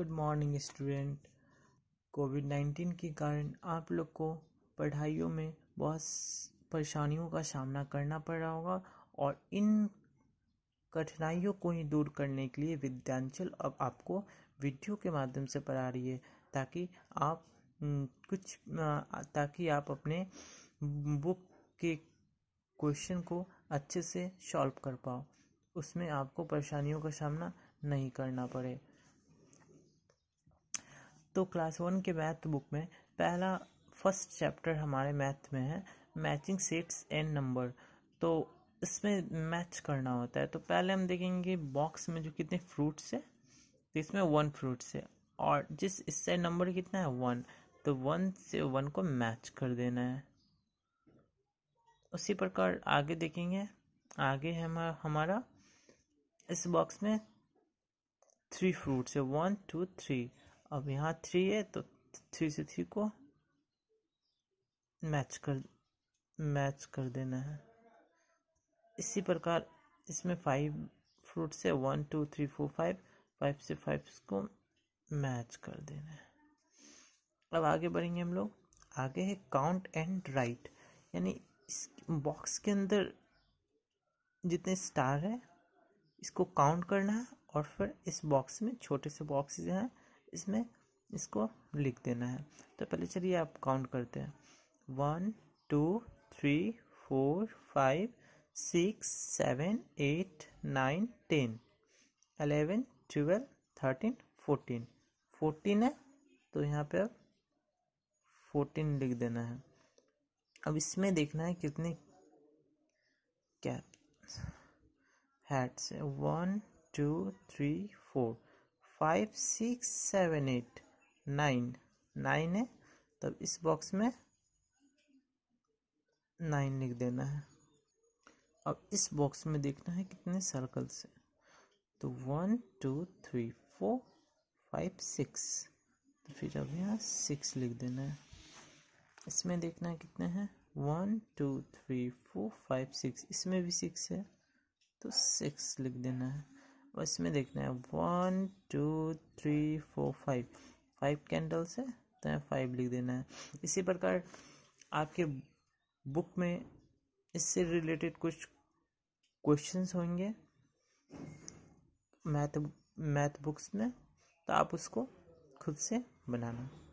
good morning student covid nineteen के कारण आप लोग को पढ़ाइयों में बहुत परेशानियों का सामना करना पड़ रहा होगा और इन कठिनाइयों को ही दूर करने के लिए विद्यांचल अब आपको वीडियो के माध्यम से पढ़ा रही है ताकि आप कुछ ताकि आप अपने बुक के क्वेश्चन को अच्छे से सॉल्व कर पाओ उसमें आपको परेशानियों का सामना नहीं करना पड़े तो क्लास वन के मैथ बुक में पहला फर्स्ट चैप्टर हमारे मैथ में है मैचिंग सेट्स एंड नंबर तो इसमें मैच करना होता है तो पहले हम देखेंगे बॉक्स में जो कितने फ्रूट्स है तो इसमें वन फ्रूट्स है और जिस इस साइड नंबर कितना है वन तो वन से वन को मैच कर देना है उसी प्रकार आगे देखेंगे आगे है हमारा इस बॉक्स में थ्री फ्रूट्स है वन टू थ्री अब यहाँ थ्री है तो थ्री से थ्री को मैच कर मैच कर देना है इसी प्रकार इसमें फाइव फ्रूट से one two three four five five से फाइव को मैच कर देना है अब आगे बढ़ेंगे हम लोग आगे है काउंट एंड राइट यानी इस बॉक्स के अंदर जितने स्टार है इसको काउंट करना है और फिर इस बॉक्स में छोटे से जो हैं इसमें इसको लिख देना है तो पहले चलिए आप काउंट करते हैं one two three four five six seven eight nine ten eleven twelve thirteen fourteen fourteen है तो यहाँ पे अब फोर्टीन लिख देना है अब इसमें देखना है कितने क्या hats one two three four five six seven eight nine nine है तब इस बॉक्स में नाइन लिख देना है अब इस बॉक्स में देखना है कितने सर्कल्स हैं तो one two three four five six तो फिर अब यहाँ सिक्स लिख देना है इसमें देखना है कितने हैं one two three four five six इसमें भी सिक्स है तो सिक्स लिख देना है और इसमें देखना है one two three four five five candles है तो यहाँ फाइव लिख देना है इसी प्रकार आपके बुक में इससे रिलेटेड कुछ क्वेश्चंस होंगे मैथ मैथ बुक्स में तो आप उसको खुद से बनाना